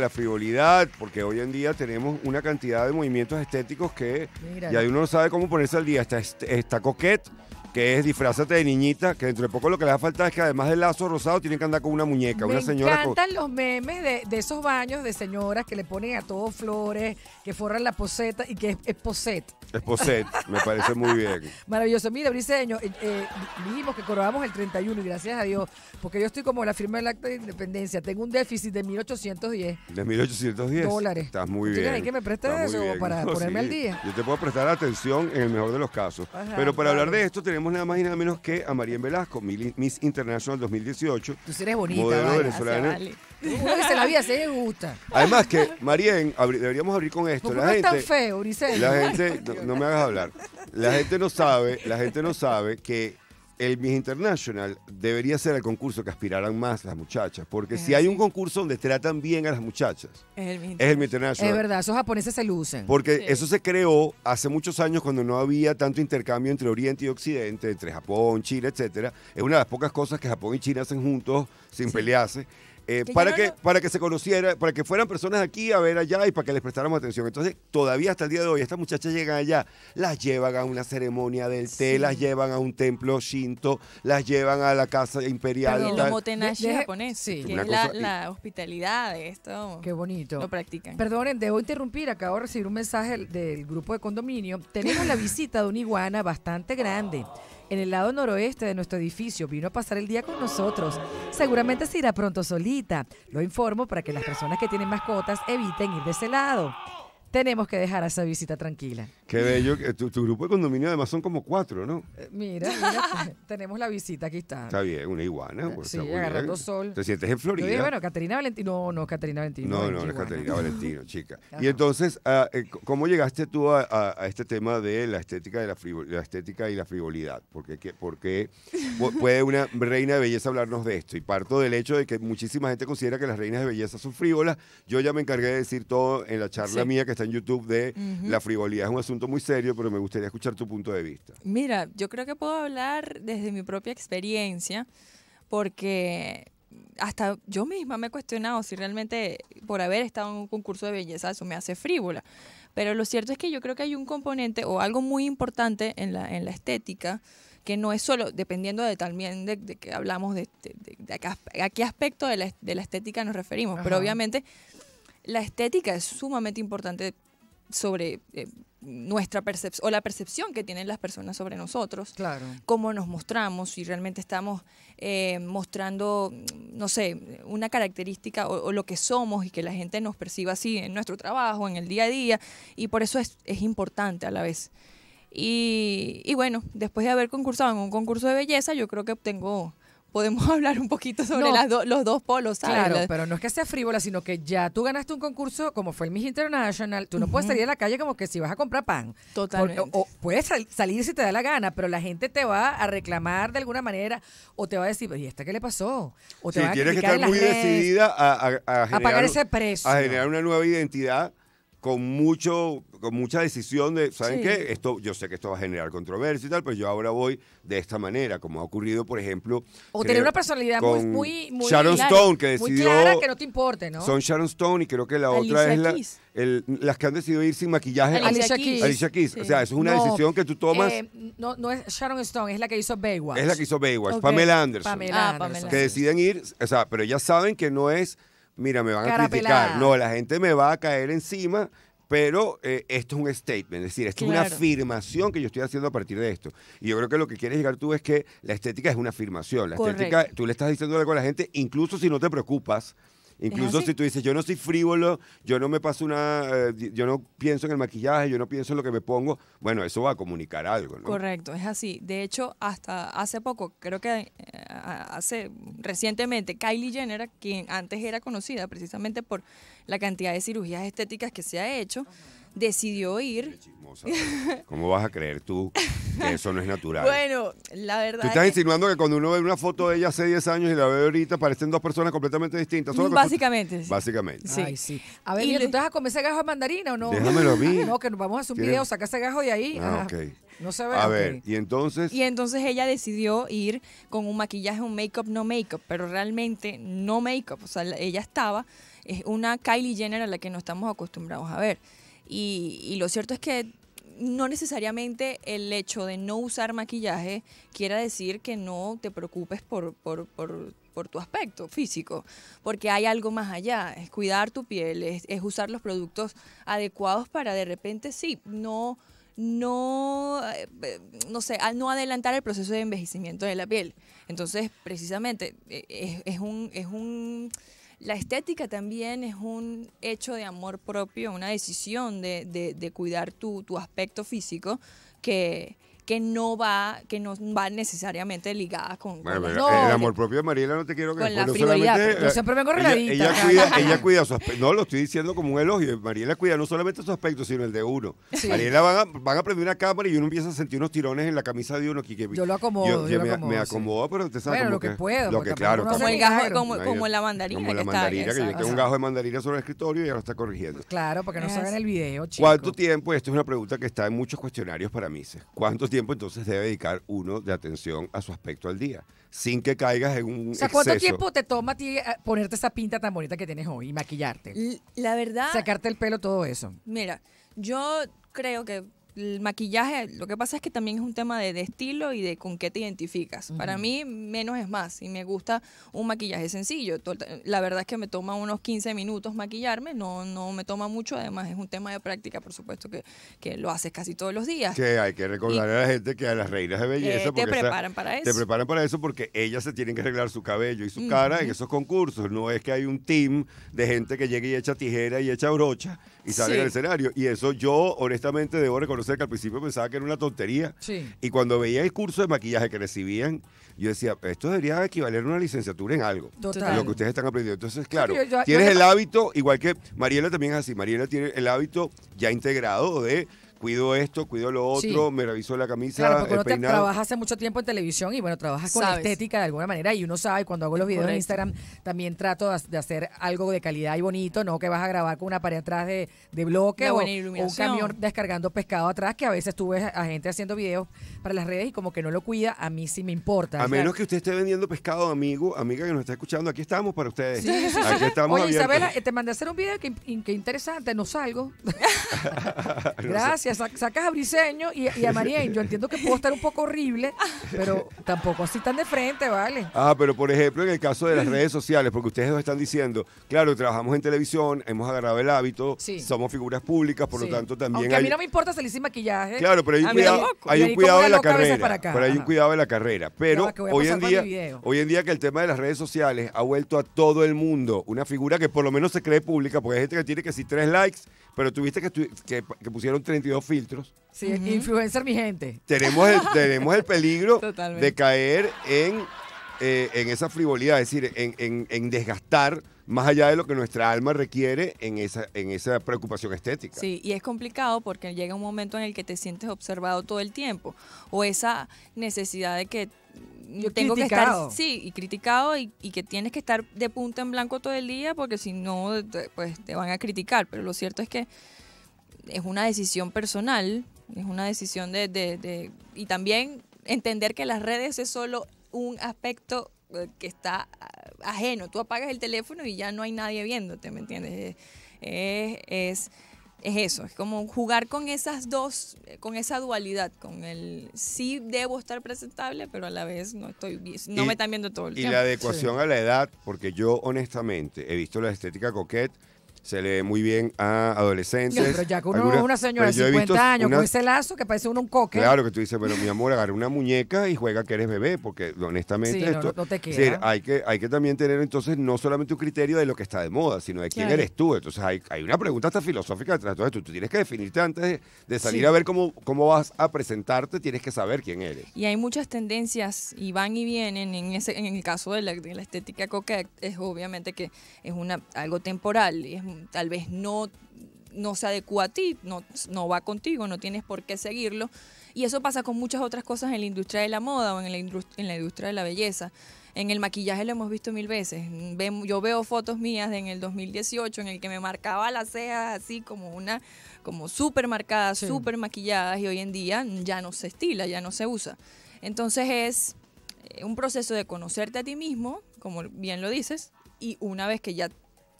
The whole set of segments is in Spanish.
la frivolidad, porque hoy en día tenemos una cantidad de movimientos estéticos que y ya uno no sabe cómo ponerse al día. Está, está que es disfrazate de niñita, que dentro de poco lo que le va a faltar es que además del lazo rosado tienen que andar con una muñeca, una señora. Me encantan los memes de, esos baños de señoras que le ponen a todos flores, que forran la poseta y que es, poset. Es poset, me parece muy bien. Maravilloso. Mira, Briceño, eh, eh, dijimos que coronamos el 31 y gracias a Dios, porque yo estoy como la firma del acta de independencia, tengo un déficit de 1810. ¿De 1810? Dólares. Estás muy bien. Tienes que me prestes eso para ponerme al día. Yo te puedo prestar atención en el mejor de los casos. Pero para hablar de esto tenemos nada más y nada menos que a Maríen Velasco, Miss International 2018. Tú eres bonita, modelo vale, venezolana. que se la vida se le gusta. Además que, Marien, deberíamos abrir con esto. La no gente, tan feo, La gente, no, no me hagas hablar. La gente no sabe, la gente no sabe que el Miss International debería ser el concurso que aspirarán más las muchachas, porque si hay un concurso donde tratan bien a las muchachas, es el Miss International. Es, verdad, esos japoneses se lucen. Porque eso se creó hace muchos años cuando no había tanto intercambio entre Oriente y Occidente, entre Japón, Chile, etcétera. Es una de las pocas cosas que Japón y China hacen juntos sin pelearse. Eh, para, que, para que se conociera, para que fueran personas aquí a ver allá y para que les prestáramos atención. Entonces, todavía hasta el día de hoy, estas muchachas llegan allá, las llevan a una ceremonia del té, las llevan a un templo shinto, las llevan a la casa imperial. el motenashi japonés, sí. la, hospitalidad de esto. Qué bonito. Lo practican. Perdonen, debo interrumpir, acabo de recibir un mensaje del grupo de condominio. Tenemos la visita de una iguana bastante grande en el lado noroeste de nuestro edificio. Vino a pasar el día con nosotros. Seguramente se irá pronto solita. Lo informo para que las personas que tienen mascotas eviten ir de ese lado tenemos que dejar esa visita tranquila. Qué bello. Tu, tu grupo de condominio además son como cuatro, ¿no? Eh, mira, tenemos la visita, aquí está. Está bien, una iguana. sí, agarrando ¿eh? sol. Te sientes en Florida. bueno, Caterina Valentino. No, no, Caterina Valentino. No, no, es Caterina Valentino, chica. Y entonces, ah, eh, ¿cómo llegaste tú a, este tema de la estética, de la, estética y la frivolidad? Porque, qué, porque puede una reina de belleza hablarnos de esto. Y parto del hecho de que muchísima gente considera que las reinas de belleza son frívolas. Yo ya me encargué de decir todo en la charla mía que está en YouTube de la frivolidad es un asunto muy serio, pero me gustaría escuchar tu punto de vista. Mira, yo creo que puedo hablar desde mi propia experiencia, porque hasta yo misma me he cuestionado si realmente por haber estado en un concurso de belleza eso me hace frívola. Pero lo cierto es que yo creo que hay un componente o algo muy importante en la, en la estética que no es solo, dependiendo de también de, de que hablamos de, a qué aspecto de la, estética nos referimos, pero obviamente la estética es sumamente importante sobre eh, nuestra percepción o la percepción que tienen las personas sobre nosotros, claro. cómo nos mostramos, si realmente estamos eh, mostrando, no sé, una característica o, lo que somos y que la gente nos perciba así en nuestro trabajo, en el día a día, y por eso es, importante a la vez. Y, y, bueno, después de haber concursado en un concurso de belleza, yo creo que obtengo podemos hablar un poquito sobre los dos polos, Claro, pero no es que sea frívola, sino que ya tú ganaste un concurso como fue el Miss International, tú no puedes salir a la calle como que si vas a comprar pan. Totalmente. o, puedes salir si te da la gana, pero la gente te va a reclamar de alguna manera o te va a decir, ¿y esta qué le pasó? O te va a tienes que estar muy decidida a, a pagar ese precio. A generar una nueva identidad con mucho, con mucha decisión de, ¿saben qué? Esto, yo sé que esto va a generar controversia y tal, pero yo ahora voy de esta manera, como ha ocurrido, por ejemplo. O tener una personalidad muy, muy, muy, Sharon clara, Stone, que decidió. que no te importe, ¿no? Son Sharon Stone y creo que la otra es la, las que han decidido ir sin maquillaje. Alicia, Keys. Alicia Keys. O sea, eso es una decisión que tú tomas. Eh, no, no es Sharon Stone, es la que hizo Baywatch. Es la que hizo Baywatch, Pamela Anderson. Pamela, ah, Pamela Anderson. Que deciden ir, o sea, pero ellas saben que no es mira, me van a criticar. No, la gente me va a caer encima, pero eh, esto es un statement, es decir, esto es una afirmación que yo estoy haciendo a partir de esto. Y yo creo que lo que quieres llegar tú es que la estética es una afirmación. La estética, tú le estás diciendo algo a la gente, incluso si no te preocupas Incluso si tú dices, yo no soy frívolo, yo no me paso una, eh, yo no pienso en el maquillaje, yo no pienso en lo que me pongo, bueno, eso va a comunicar algo, ¿no? Correcto, es así. De hecho, hasta hace poco, creo que eh, hace recientemente, Kylie Jenner, quien antes era conocida precisamente por la cantidad de cirugías estéticas que se ha hecho, decidió ir. ¿Cómo vas a creer tú que eso no es natural? Bueno, la verdad. Tú estás insinuando que cuando uno ve una foto de ella hace 10 años y la ve ahorita, parecen dos personas completamente distintas. Básicamente. Sí. Básicamente. Sí. sí. A ver, y ¿tú vas a comer ese gajo de mandarina o no? Déjamelo a mí. Ah, no, que vamos a hacer un video, saca ese gajo de ahí. Ah, ok. No se ve. A ver, y entonces. Y entonces ella decidió ir con un maquillaje, un make-up, no make-up, pero realmente no make-up. O sea, ella estaba. Es una Kylie Jenner a la que no estamos acostumbrados a ver. Y, lo cierto es que no necesariamente el hecho de no usar maquillaje quiera decir que no te preocupes por, tu aspecto físico, porque hay algo más allá, es cuidar tu piel, es, usar los productos adecuados para de repente, sí, no, no, eh, no sé, no adelantar el proceso de envejecimiento de la piel. Entonces, precisamente, e, e, es un... Es un la estética también es un hecho de amor propio, una decisión de, cuidar tu, tu aspecto físico que que no va, que no va necesariamente ligada con, eh, El amor propio de Mariela no te quiero que con la eh, siempre ella, cuida, ella cuida su aspecto. No, lo estoy diciendo como un elogio. Mariela cuida no solamente su aspecto, sino el de uno. Mariela van a, prender una cámara y uno empieza a sentir unos tirones en la camisa de uno. Aquí, que, yo lo acomodo. Yo, me, acomodo, me, pero usted sabe lo que, puedo. claro, como, el gajo, como, la mandarina. Como la mandarina, que, está, un gajo de mandarina sobre el escritorio y ahora está corrigiendo. Claro, porque no se en el video, ¿Cuánto tiempo? Esto es una pregunta que está en muchos cuestionarios para mí. ¿Cuánto tiempo entonces debe dedicar uno de atención a su aspecto al día, sin que caigas en un... O sea, ¿cuánto tiempo te toma ti eh, ponerte esa pinta tan bonita que tienes hoy y maquillarte? La verdad... Sacarte el pelo, todo eso. Mira, yo creo que el maquillaje, lo que pasa es que también es un tema de, estilo y de con qué te identificas. Para mí, menos es más. Y me gusta un maquillaje sencillo. La verdad es que me toma unos 15 minutos maquillarme, no, no me toma mucho. Además, es un tema de práctica, por supuesto, que, que lo haces casi todos los días. Que hay que recordar a la gente que a las reinas de belleza. se eh, te preparan para eso. Te preparan para eso porque ellas se tienen que arreglar su cabello y su cara en esos concursos. No es que hay un team de gente que llegue y echa tijera y echa brocha y sale al del escenario. Y eso yo, honestamente, debo reconocer reconocer que al principio pensaba que era una tontería. Y cuando veía el curso de maquillaje que recibían, yo decía, esto debería equivaler a una licenciatura en algo. Total. lo que ustedes están aprendiendo. Entonces, claro, tienes el hábito, igual que Mariela también es así. Mariela tiene el hábito ya integrado de cuido esto, cuido lo otro, me revisó la camisa. Claro, porque uno te hace mucho tiempo en televisión y bueno, trabajas con estética de alguna manera y uno sabe, cuando hago los videos en Instagram también trato de hacer algo de calidad y bonito, no que vas a grabar con una pared atrás de, bloque o, un camión descargando pescado atrás, que a veces tú ves a gente haciendo videos para las redes y como que no lo cuida, a mí sí me importa. A menos que usted esté vendiendo pescado, amigo, amiga que nos está escuchando, aquí estamos para ustedes. estamos Oye, Isabela, eh, te mandé a hacer un video que, que interesante, no salgo. Gracias sacas a Briseño y, a Marien. Yo entiendo que puedo estar un poco horrible, pero tampoco así tan de frente, ¿vale? Ah, pero por ejemplo, en el caso de las redes sociales, porque ustedes nos están diciendo, claro, trabajamos en televisión, hemos agarrado el hábito, somos figuras públicas, por lo tanto también. Aunque a mí no me importa salir sin maquillaje. Claro, pero hay un cuidado, hay de la carrera. Pero hay un cuidado de la carrera. Pero hoy en día, hoy en día que el tema de las redes sociales ha vuelto a todo el mundo una figura que por lo menos se cree pública, porque hay gente que tiene que si tres likes pero tuviste que, que, pusieron 32 filtros. Sí, influencer mi gente. Tenemos el, tenemos el peligro de caer en eh, en esa frivolidad, es decir, en, en, desgastar más allá de lo que nuestra alma requiere en esa, en esa preocupación estética. Sí, y es complicado porque llega un momento en el que te sientes observado todo el tiempo o esa necesidad de que yo tengo criticado. que estar sí y criticado y, que tienes que estar de punta en blanco todo el día porque si no pues te van a criticar pero lo cierto es que es una decisión personal es una decisión de, de, de y también entender que las redes es solo un aspecto eh, que está ah, ajeno. Tú apagas el teléfono y ya no hay nadie viéndote, ¿me entiendes? Es, es, eso, es como jugar con esas dos, eh, con esa dualidad, con el sí debo estar presentable, pero a la vez no estoy no me están viendo todo el y Y la adecuación a la edad, porque yo honestamente he visto la estética coquette se lee muy bien a adolescentes. Pero ya que uno es una señora de 50 años con ese lazo que parece uno un coque. Claro, que tú dices, bueno mi amor, agarra una muñeca y juega que eres bebé, porque honestamente esto... No, te hay, que, hay que también tener entonces no solamente un criterio de lo que está de moda, sino de quién eres tú. Entonces hay, hay, una pregunta hasta filosófica detrás de esto. Tú tienes que definirte antes de, salir a ver cómo, cómo vas a presentarte, tienes que saber quién eres. Y hay muchas tendencias y van y vienen. En, ese, en el caso de la, estética coque, es obviamente que es una, algo temporal y es tal vez no, no se adecua a ti, no, no va contigo, no tienes por qué seguirlo. Y eso pasa con muchas otras cosas en la industria de la moda o en la, en la industria de la belleza. En el maquillaje lo hemos visto mil veces. Yo veo fotos mías de en el 2018 en el que me marcaba las cejas así como una, como súper marcadas, súper maquilladas y hoy en día ya no se estila, ya no se usa. Entonces es eh, un proceso de conocerte a ti mismo, como bien lo dices, y una vez que ya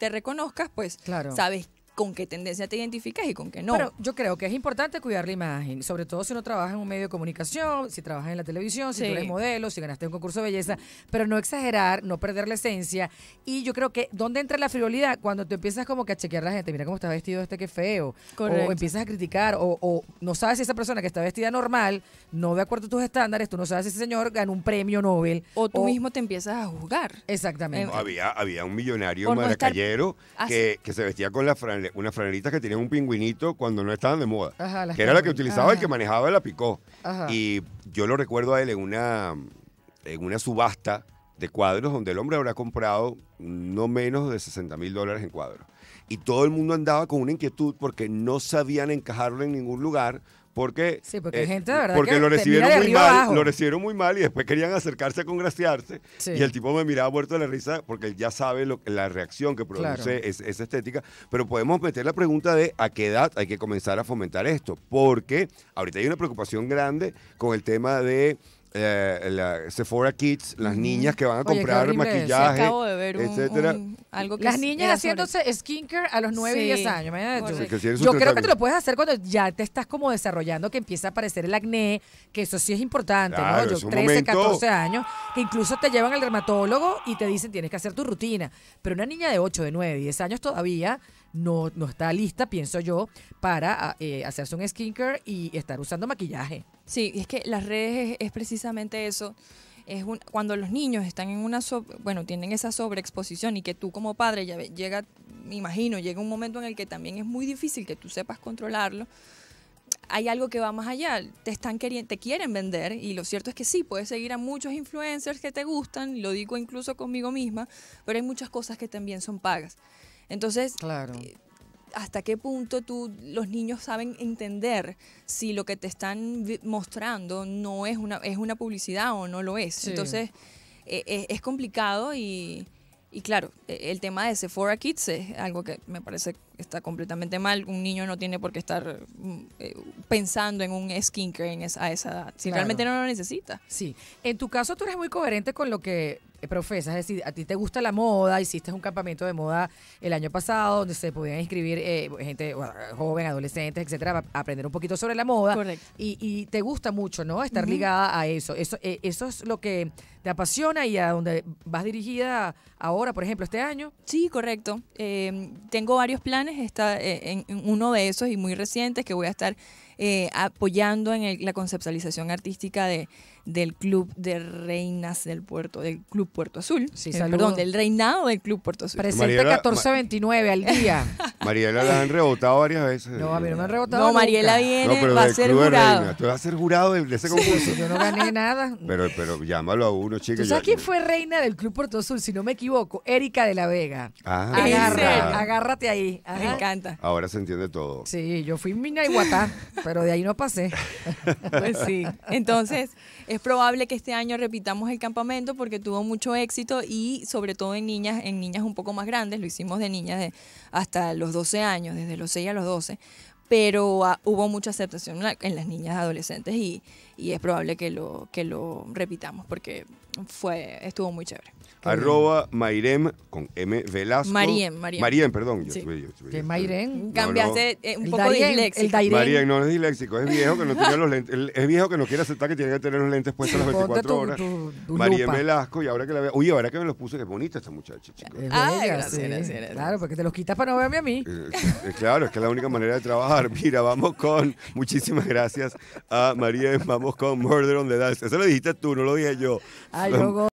te reconozcas, pues claro. sabes con qué tendencia te identificas y con qué no. Pero yo creo que es importante cuidar la imagen, sobre todo si uno trabaja en un medio de comunicación, si trabajas en la televisión, si tú eres modelo, si ganaste un concurso de belleza, pero no exagerar, no perder la esencia. Y yo creo que, ¿dónde entra la frivolidad? Cuando tú empiezas como que a chequear a la gente, mira cómo está vestido este que feo, o empiezas a criticar, o, no sabes si esa persona que está vestida normal, no de acuerdo a tus estándares, tú no sabes si ese señor gana un premio Nobel. O tú mismo te empiezas a juzgar. Exactamente. había, había un millonario maracayero que, se vestía con la franela, unas franelitas que tenía un pingüinito cuando no estaban de moda. que era la que utilizaba el que manejaba la picó. Y yo lo recuerdo a él en una, en una subasta de cuadros donde el hombre habrá comprado no menos de 60 mil dólares en cuadros. Y todo el mundo andaba con una inquietud porque no sabían encajarlo en ningún lugar porque, porque, eh, lo recibieron muy mal, lo recibieron muy mal y después querían acercarse a congraciarse y el tipo me miraba muerto de la risa porque él ya sabe la reacción que produce esa estética, pero podemos meter la pregunta de a qué edad hay que comenzar a fomentar esto, porque ahorita hay una preocupación grande con el tema de Sephora este Kids, las niñas que van a comprar maquillaje, etc. las niñas haciéndose skincare a los 9 y 10 años. Yo creo que te lo puedes hacer cuando ya te estás como desarrollando, que empieza a aparecer el acné, que eso sí es importante. Yo, 13, 14 años, que incluso te llevan al dermatólogo y te dicen tienes que hacer tu rutina. Pero una niña de 8, de 9, 10 años todavía no, está lista, pienso yo, para ah, eh, hacerse un skincare y estar usando maquillaje. Sí, es que las redes es, precisamente eso. Es cuando los niños están en una bueno tienen esa sobreexposición y que tú como padre llega me imagino llega un momento en el que también es muy difícil que tú sepas controlarlo hay algo que va más allá. Te están te quieren vender y lo cierto es que sí, puedes seguir a muchos influencers que te gustan, lo digo incluso conmigo misma, pero hay muchas cosas que también son pagas. Entonces, eh, ¿hasta qué punto tú, los niños saben entender si lo que te están mostrando no es una, es una publicidad o no lo es? Entonces, e, e, es, complicado y... claro, e, el tema de Sephora Kids es algo que me parece está completamente mal. Un niño no tiene por qué estar mm, eh, pensando en un skincare en a esa edad, si realmente no lo necesita. Sí. En tu caso, tú eres muy coherente con lo que eh, profesas, es decir, a ti te gusta la moda, hiciste un campamento de moda el año pasado donde se podían inscribir eh, gente joven, adolescentes, etcétera, para aprender un poquito sobre la moda. Y, te gusta mucho, ¿no? Estar ligada a eso. Eso, eh, eso es lo que te apasiona y a donde vas dirigida ahora, por ejemplo, este año. Sí, correcto. tengo varios planes, está en uno de esos y muy recientes que voy a estar eh, apoyando en la conceptualización artística de, del Club de Reinas del Puerto, del Club Puerto Azul. Eh, del reinado del Club Puerto Azul. Presenta 1429 al día. Mariela la han rebotado varias veces. No, a mí no me han rebotado. No, Mariela viene, va a ser jurado. Tú a ser jurado de ese concurso. yo no gané nada. Pero, pero llámalo a uno, chica. ¿Tú sabes quién fue reina del Club Puerto Azul? Si no me equivoco, Erika de la Vega. Ah, agárrate ahí. Me encanta. Ahora se entiende todo. Sí, yo fui mi Nahuatá. pero de ahí no pasé. Pues sí. Entonces, es probable que este año repitamos el campamento porque tuvo mucho éxito y sobre todo en niñas, en niñas un poco más grandes, lo hicimos de niñas de hasta los 12 años, desde los 6 a los 12, pero ah, hubo mucha aceptación en, las niñas adolescentes y, y, es probable que lo, que lo repitamos porque fue, estuvo muy chévere. Arroba Mairem con M Velasco. Mariem, Mariem. perdón. Yo, Cambiaste un El poco el Mariem no es disléxico, es viejo que no tiene los lentes, es viejo que no quiere aceptar que tiene que tener los lentes puestos las 24 horas. María Mariem Velasco y ahora que la veo, uy ahora que me los puse, qué bonita esta muchacha, ah, chicos. gracias, Claro, porque te los quitas para no verme a mí. Eh, eh, eh, claro, es que es la única manera de trabajar. Mira, vamos con. Muchísimas gracias a María. Vamos con Murder on the Dance. Eso lo dijiste tú, no lo dije yo. Ah, Ah, yo